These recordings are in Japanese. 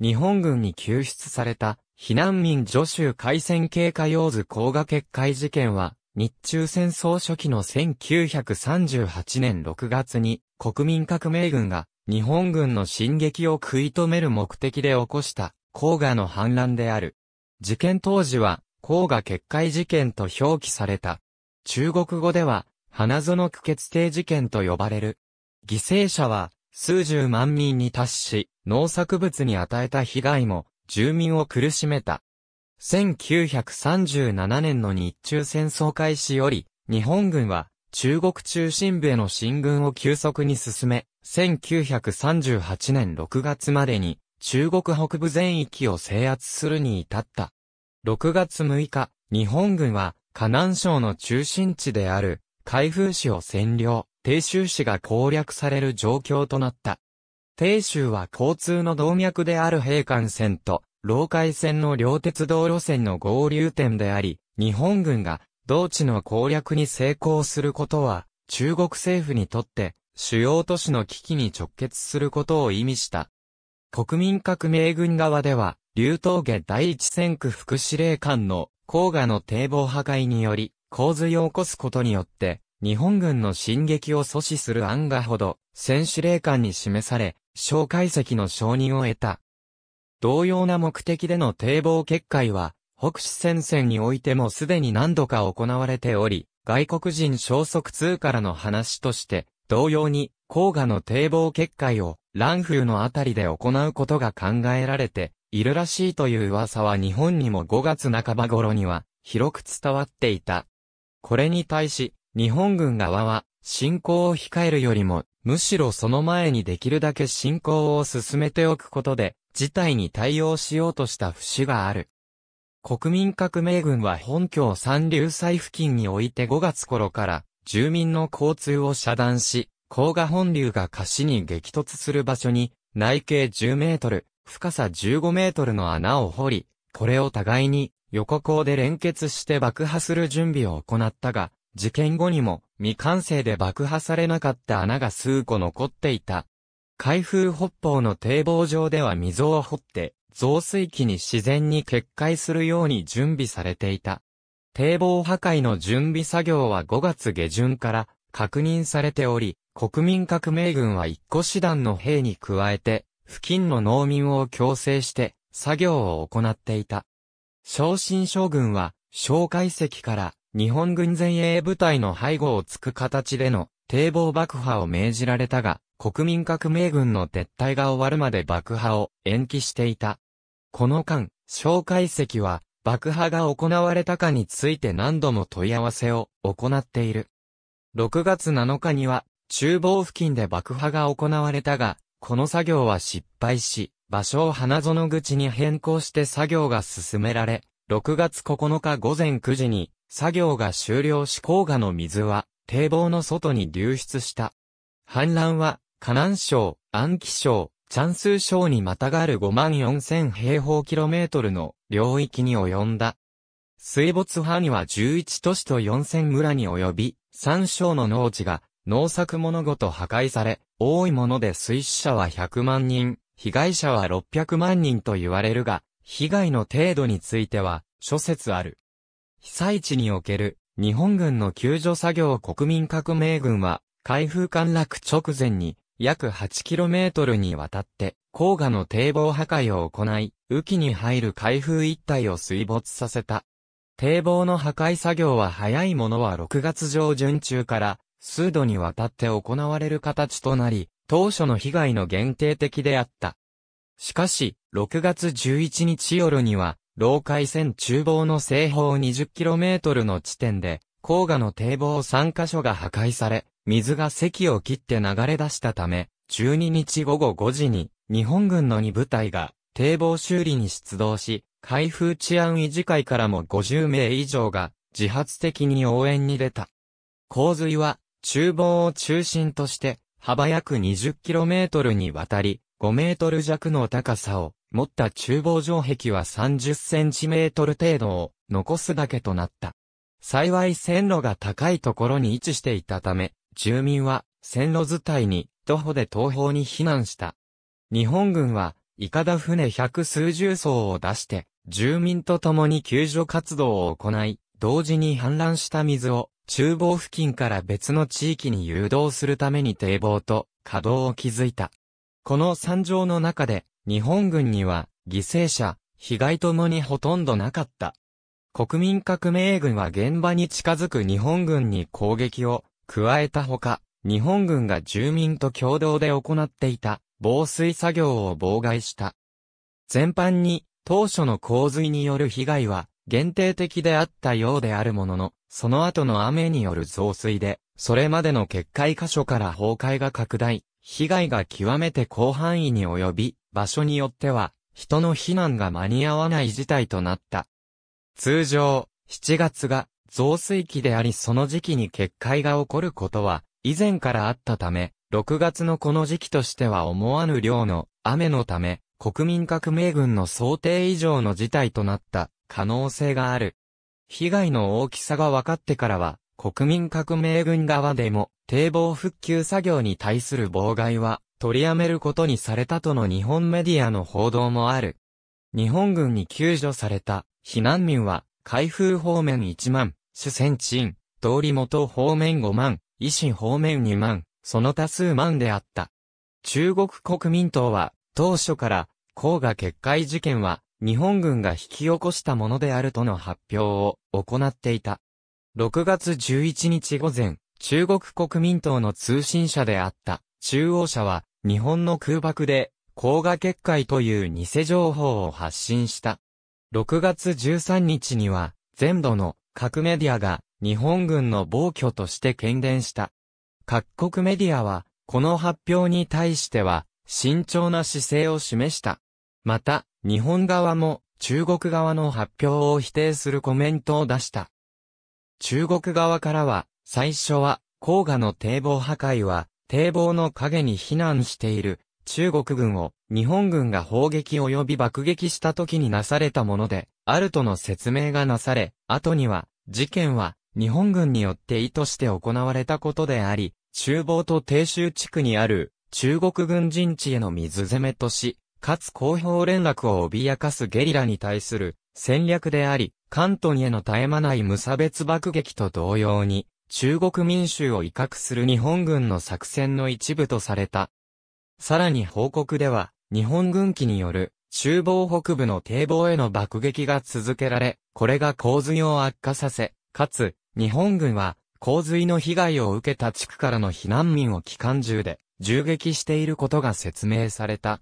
日本軍に救出された避難民助手海戦警戒用図黄高決壊事件は、日中戦争初期の1938年6月に国民革命軍が日本軍の進撃を食い止める目的で起こした黄河の反乱である。事件当時は黄河決壊事件と表記された。中国語では花園区決定事件と呼ばれる。犠牲者は数十万人に達し、農作物に与えた被害も、住民を苦しめた。1937年の日中戦争開始より、日本軍は、中国中心部への進軍を急速に進め、1938年6月までに、中国北部全域を制圧するに至った。6月6日、日本軍は、河南省の中心地である、海風市を占領、鄭州市が攻略される状況となった。鄭州は交通の動脈である平関線と、老海線の両鉄道路線の合流点であり、日本軍が同地の攻略に成功することは、中国政府にとって主要都市の危機に直結することを意味した。国民革命軍側では、竜峠第一戦区副司令官の黄河の堤防破壊により、洪水を起こすことによって、日本軍の進撃を阻止する案がほど、戦司令官に示され、蒋介石の承認を得た。同様な目的での堤防決壊は、北市戦線においてもすでに何度か行われており、外国人消息通からの話として、同様に、黄河の堤防決壊を、乱風のあたりで行うことが考えられて、いるらしいという噂は日本にも5月半ば頃には、広く伝わっていた。これに対し、日本軍側は、進行を控えるよりも、むしろその前にできるだけ進行を進めておくことで、事態に対応しようとした節がある。国民革命軍は本郷三流祭付近において5月頃から、住民の交通を遮断し、甲賀本流が河岸に激突する場所に、内径10メートル、深さ15メートルの穴を掘り、これを互いに横港で連結して爆破する準備を行ったが、事件後にも未完成で爆破されなかった穴が数個残っていた。開封北方の堤防上では溝を掘って、増水器に自然に決壊するように準備されていた。堤防破壊の準備作業は5月下旬から確認されており、国民革命軍は一個師団の兵に加えて、付近の農民を強制して作業を行っていた。昇進将軍は、蒋介石から日本軍前衛部隊の背後をつく形での堤防爆破を命じられたが、国民革命軍の撤退が終わるまで爆破を延期していた。この間、小介石は爆破が行われたかについて何度も問い合わせを行っている。6月7日には、厨房付近で爆破が行われたが、この作業は失敗し、場所を花園口に変更して作業が進められ、6月9日午前9時に作業が終了し黄河の水は堤防の外に流出した。氾濫は、河南省、安徽省、チャンス省にまたがる5万4000平方キロメートルの領域に及んだ。水没範囲は11都市と4000村に及び、3省の農地が農作物ごと破壊され、多いもので水死者は100万人、被害者は600万人と言われるが、被害の程度については、諸説ある。被災地における日本軍の救助作業国民革命軍は、開封陥落直前に約 8km にわたって黄河の堤防破壊を行い、雨季に入る開封一帯を水没させた。堤防の破壊作業は早いものは6月上旬中から数度にわたって行われる形となり、当初の被害の限定的であった。しかし、6月11日夜には、老海線厨房の西方 20km の地点で、黄河の堤防3カ所が破壊され、水が堰を切って流れ出したため、12日午後5時に、日本軍の2部隊が、堤防修理に出動し、海風治安維持会からも50名以上が、自発的に応援に出た。洪水は、厨房を中心として、幅約 20km にわたり、5メートル弱の高さを、持った厨房城壁は30センチメートル程度を残すだけとなった。幸い線路が高いところに位置していたため、住民は線路図体に徒歩で東方に避難した。日本軍は、いかだ船百数十艘を出して、住民と共に救助活動を行い、同時に氾濫した水を、厨房付近から別の地域に誘導するために堤防と、稼働を築いた。この山上の中で、日本軍には犠牲者、被害ともにほとんどなかった。国民革命軍は現場に近づく日本軍に攻撃を加えたほか、日本軍が住民と共同で行っていた防水作業を妨害した。全般に当初の洪水による被害は限定的であったようであるものの、その後の雨による増水で、それまでの決壊箇所から崩壊が拡大、被害が極めて広範囲に及び、場所によっては、人の避難が間に合わない事態となった。通常、7月が増水期でありその時期に決壊が起こることは、以前からあったため、6月のこの時期としては思わぬ量の雨のため、国民革命軍の想定以上の事態となった可能性がある。被害の大きさが分かってからは、国民革命軍側でも堤防復旧作業に対する妨害は取りやめることにされたとの日本メディアの報道もある。日本軍に救助された避難民は、海風方面1万、主戦鎮、通り元方面5万、維新方面2万、その多数万であった。中国国民党は、当初から、黄河決壊事件は、日本軍が引き起こしたものであるとの発表を行っていた。6月11日午前、中国国民党の通信社であった、中央社は、日本の空爆で、黄河結界という偽情報を発信した。6月13日には、全土の各メディアが日本軍の暴挙として喧伝した。各国メディアは、この発表に対しては、慎重な姿勢を示した。また、日本側も中国側の発表を否定するコメントを出した。中国側からは、最初は、黄河の堤防破壊は、堤防の陰に避難している中国軍を日本軍が砲撃及び爆撃した時になされたもので、あるとの説明がなされ、後には、事件は日本軍によって意図して行われたことであり、厨房と低州地区にある中国軍陣地への水攻めとし、かつ後方連絡を脅かすゲリラに対する戦略であり、関東への絶え間ない無差別爆撃と同様に、中国民衆を威嚇する日本軍の作戦の一部とされた。さらに報告では、日本軍機による中房北部の堤防への爆撃が続けられ、これが洪水を悪化させ、かつ、日本軍は洪水の被害を受けた地区からの避難民を機関銃で銃撃していることが説明された。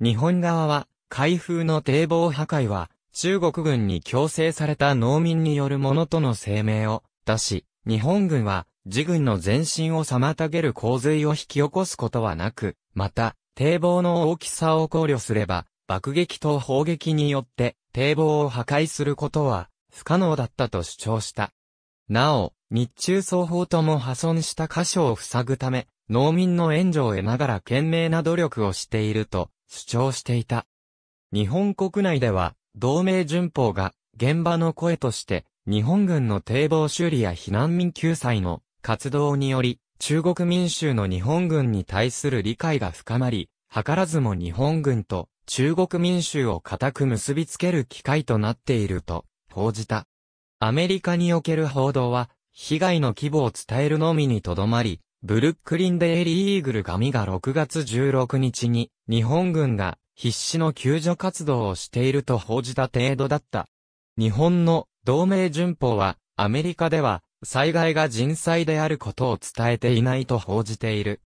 日本側は、開封の堤防破壊は、中国軍に強制された農民によるものとの声明を出し、日本軍は、自軍の前進を妨げる洪水を引き起こすことはなく、また、堤防の大きさを考慮すれば、爆撃と砲撃によって堤防を破壊することは不可能だったと主張した。なお、日中双方とも破損した箇所を塞ぐため、農民の援助を得ながら懸命な努力をしていると主張していた。日本国内では、同盟順法が現場の声として日本軍の堤防修理や避難民救済の活動により、中国民衆の日本軍に対する理解が深まり、図らずも日本軍と中国民衆を固く結びつける機会となっていると報じた。アメリカにおける報道は、被害の規模を伝えるのみにとどまり、ブルックリンデイリーイーグル紙が6月16日に日本軍が必死の救助活動をしていると報じた程度だった。日本の同盟巡法は、アメリカでは、災害が人災であることを伝えていないと報じている。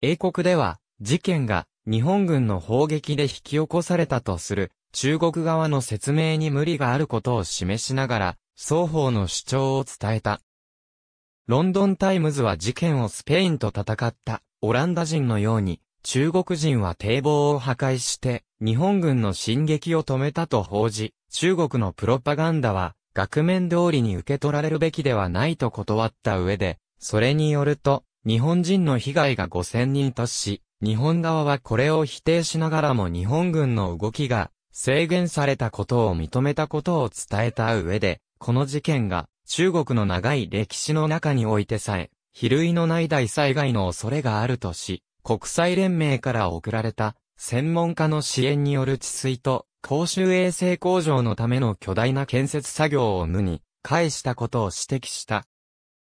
英国では、事件が日本軍の砲撃で引き起こされたとする中国側の説明に無理があることを示しながら、双方の主張を伝えた。ロンドンタイムズは事件をスペインと戦ったオランダ人のように、中国人は堤防を破壊して日本軍の進撃を止めたと報じ、中国のプロパガンダは額面通りに受け取られるべきではないと断った上で、それによると、日本人の被害が5000人とし、日本側はこれを否定しながらも日本軍の動きが制限されたことを認めたことを伝えた上で、この事件が中国の長い歴史の中においてさえ、比類のない大災害の恐れがあるとし、国際連盟から送られた専門家の支援による治水と公衆衛生工場のための巨大な建設作業を無に、返したことを指摘した。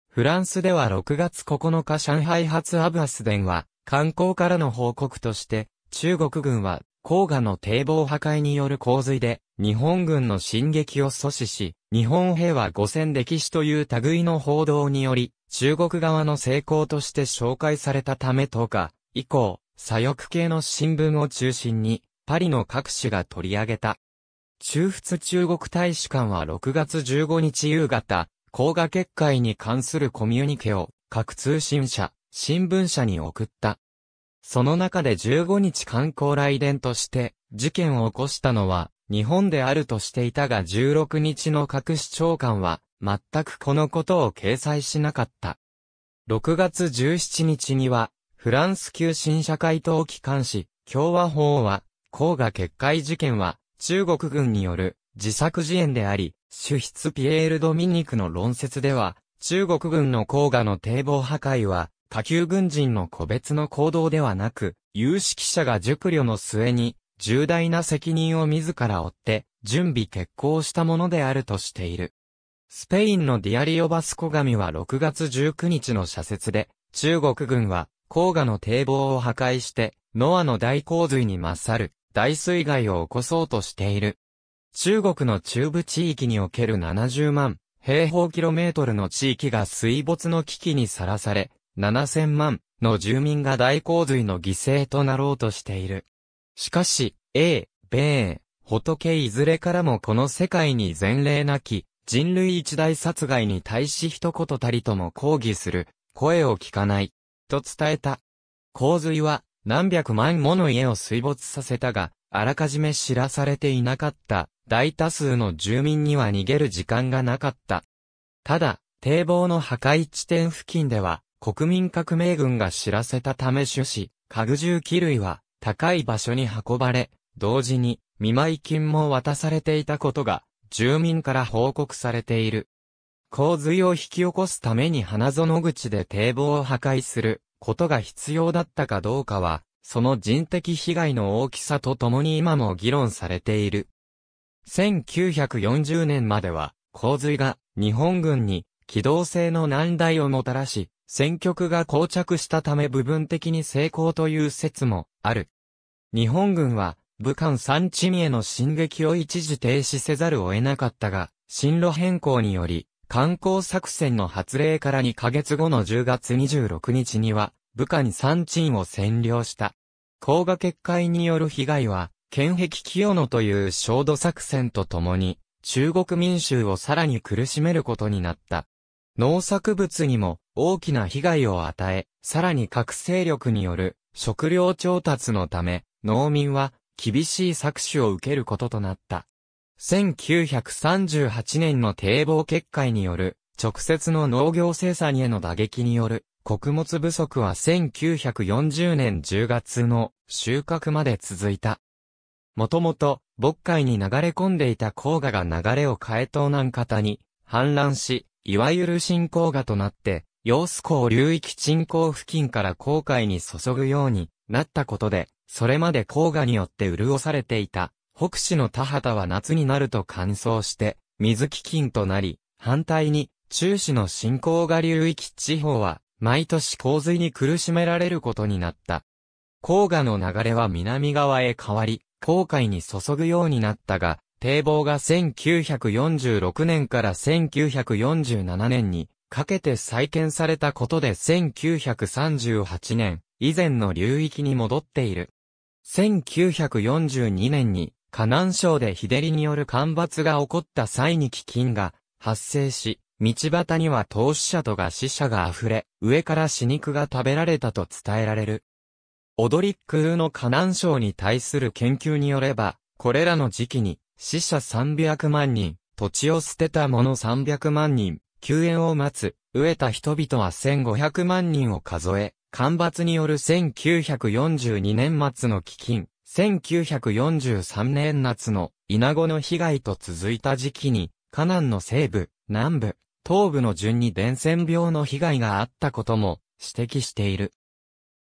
フランスでは6月9日上海発アブアス電は、観光からの報告として、中国軍は、黄河の堤防破壊による洪水で、日本軍の進撃を阻止し、日本兵は五戦歴史という類の報道により、中国側の成功として紹介されたため10日、以降、左翼系の新聞を中心に、パリの各紙が取り上げた。中仏中国大使館は6月15日夕方、高賀結界に関するコミュニケを各通信社、新聞社に送った。その中で15日観光来電として事件を起こしたのは日本であるとしていたが16日の各市長官は全くこのことを掲載しなかった。6月17日にはフランス旧新社会党機関紙共和法は黄河決壊事件は、中国軍による自作自演であり、主筆ピエール・ドミニクの論説では、中国軍の黄河の堤防破壊は、下級軍人の個別の行動ではなく、有識者が熟慮の末に、重大な責任を自ら負って、準備決行したものであるとしている。スペインのディアリオ・バスコ紙は6月19日の社説で、中国軍は、黄河の堤防を破壊して、ノアの大洪水に勝る、大水害を起こそうとしている。中国の中部地域における70万平方キロメートルの地域が水没の危機にさらされ、7000万の住民が大洪水の犠牲となろうとしている。しかし、英、米、仏いずれからもこの世界に前例なき、人類一大殺害に対し一言たりとも抗議する、声を聞かない、と伝えた。洪水は、何百万もの家を水没させたが、あらかじめ知らされていなかった大多数の住民には逃げる時間がなかった。ただ、堤防の破壊地点付近では、国民革命軍が知らせたため種子、核銃器類は高い場所に運ばれ、同時に見舞い金も渡されていたことが、住民から報告されている。洪水を引き起こすために花園口で堤防を破壊することが必要だったかどうかは、その人的被害の大きさとともに今も議論されている。1940年までは、洪水が日本軍に機動性の難題をもたらし、戦局が膠着したため部分的に成功という説もある。日本軍は武漢三地への進撃を一時停止せざるを得なかったが、進路変更により観光作戦の発令から2ヶ月後の10月26日には、武漢山鎮を占領した。黄河決壊による被害は、県壁清野という焦土作戦とともに、中国民衆をさらに苦しめることになった。農作物にも大きな被害を与え、さらに各勢力による食料調達のため、農民は厳しい搾取を受けることとなった。1938年の堤防決壊による直接の農業生産への打撃による穀物不足は1940年10月の収穫まで続いた。もともと、渤海に流れ込んでいた黄河が流れを変え東南方に氾濫し、いわゆる新黄河となって、揚子港流域沈降付近から黄海に注ぐようになったことで、それまで黄河によって潤されていた北市の田畑は夏になると乾燥して、水基金となり、反対に、中市の新興が流域地方は、毎年洪水に苦しめられることになった。黄河の流れは南側へ変わり、黄海に注ぐようになったが、堤防が1946年から1947年にかけて再建されたことで1938年以前の流域に戻っている。1942年に河南省で日照りによる干ばつが起こった際に飢饉が発生し、道端には投資者とが死者が溢れ、上から死肉が食べられたと伝えられる。オドリック・ーの河南省に対する研究によれば、これらの時期に死者300万人、土地を捨てた者300万人、救援を待つ、飢えた人々は1500万人を数え、干ばつによる1942年末の飢饉、1943年夏のイナゴの被害と続いた時期に、カナンの西部、南部、東部の順に伝染病の被害があったことも指摘している。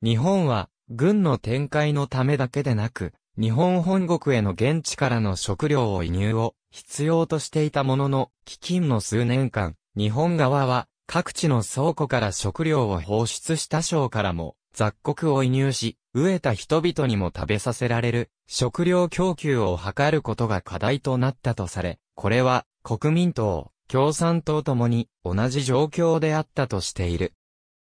日本は軍の展開のためだけでなく、日本本国への現地からの食料を輸入を必要としていたものの、基金の数年間、日本側は各地の倉庫から食料を放出した省からも雑穀を輸入し、飢えた人々にも食べさせられる、食料供給を図ることが課題となったとされ、これは、国民党、共産党ともに同じ状況であったとしている。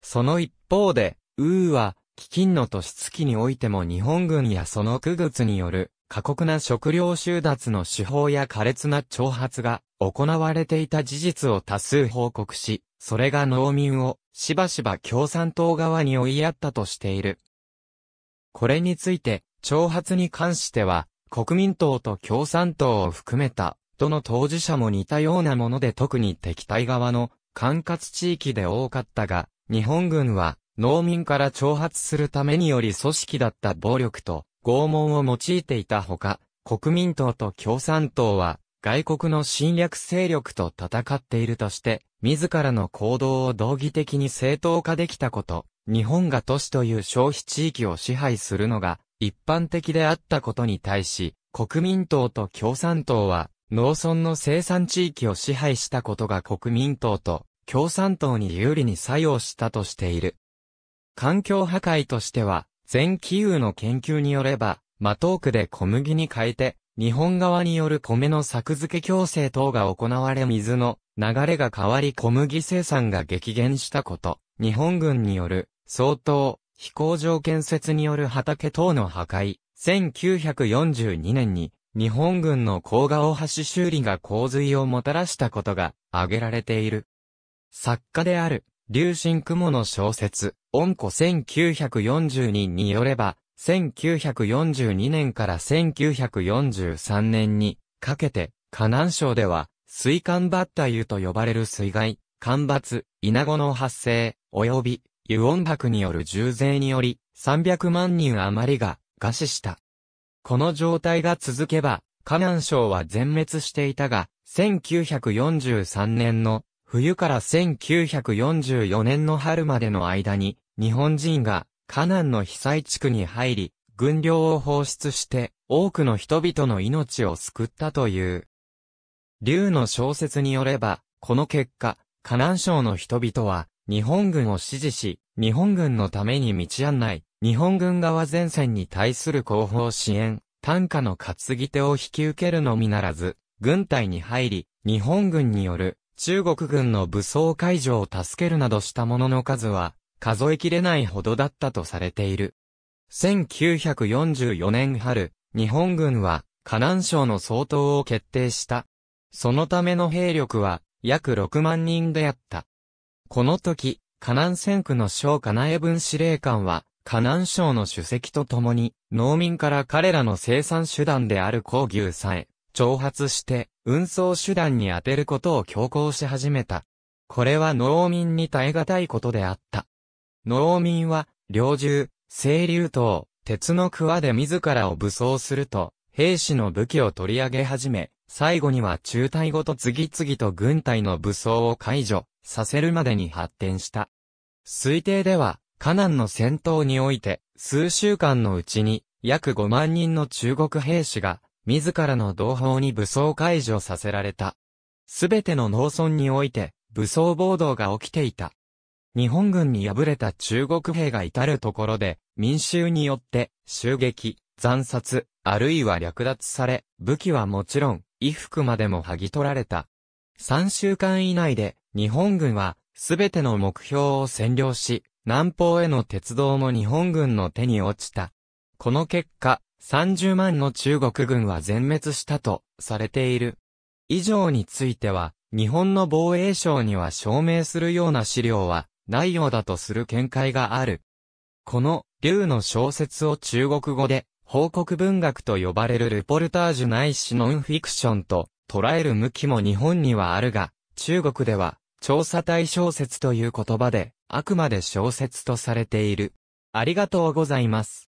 その一方で、ウーは、飢饉の年月においても日本軍やその区物による過酷な食料収奪の手法や苛烈な挑発が行われていた事実を多数報告し、それが農民をしばしば共産党側に追いやったとしている。これについて、挑発に関しては、国民党と共産党を含めた、どの当事者も似たようなもので特に敵対側の管轄地域で多かったが、日本軍は農民から挑発するためにより組織だった暴力と拷問を用いていたほか、国民党と共産党は外国の侵略勢力と戦っているとして、自らの行動を道義的に正当化できたこと、日本が都市という消費地域を支配するのが一般的であったことに対し、国民党と共産党は農村の生産地域を支配したことが国民党と共産党に有利に作用したとしている。環境破壊としては、全キーウの研究によれば、マトークで小麦に変えて、日本側による米の作付け強制等が行われ水の流れが変わり小麦生産が激減したこと、日本軍による相当、飛行場建設による畑等の破壊、1942年に日本軍の甲賀大橋修理が洪水をもたらしたことが挙げられている。作家である、流神雲の小説、恩子1942によれば、1942年から1943年にかけて、河南省では、水管バッタ油と呼ばれる水害、干ばつ、稲子の発生、及び油温博による重税により、300万人余りが、餓死した。この状態が続けば、河南省は全滅していたが、1943年の冬から1944年の春までの間に、日本人が河南の被災地区に入り、軍領を放出して、多くの人々の命を救ったという。竜の小説によれば、この結果、河南省の人々は、日本軍を指示し、日本軍のために道案内、日本軍側前線に対する後方支援、単価の担ぎ手を引き受けるのみならず、軍隊に入り、日本軍による中国軍の武装解除を助けるなどした者の数は、数えきれないほどだったとされている。1944年春、日本軍は、河南省の総統を決定した。そのための兵力は、約6万人であった。この時、河南戦区の省河南分司令官は、河南省の主席と共に、農民から彼らの生産手段である工牛さえ、挑発して、運送手段に当てることを強行し始めた。これは農民に耐え難いことであった。農民は、猟銃、清流等、鉄の桑で自らを武装すると、兵士の武器を取り上げ始め、最後には中隊ごと次々と軍隊の武装を解除させるまでに発展した。推定では、カナンの戦闘において、数週間のうちに、約5万人の中国兵士が、自らの同胞に武装解除させられた。すべての農村において、武装暴動が起きていた。日本軍に敗れた中国兵が至るところで、民衆によって、襲撃、残殺、あるいは略奪され、武器はもちろん、衣服までも剥ぎ取られた。3週間以内で、日本軍は、すべての目標を占領し、南方への鉄道も日本軍の手に落ちた。この結果、30万の中国軍は全滅したと、されている。以上については、日本の防衛省には証明するような資料は、ないようだとする見解がある。この、竜の小説を中国語で、報告文学と呼ばれるルポルタージュないしノンフィクションと捉える向きも日本にはあるが、中国では調査対小説という言葉であくまで小説とされている。ありがとうございます。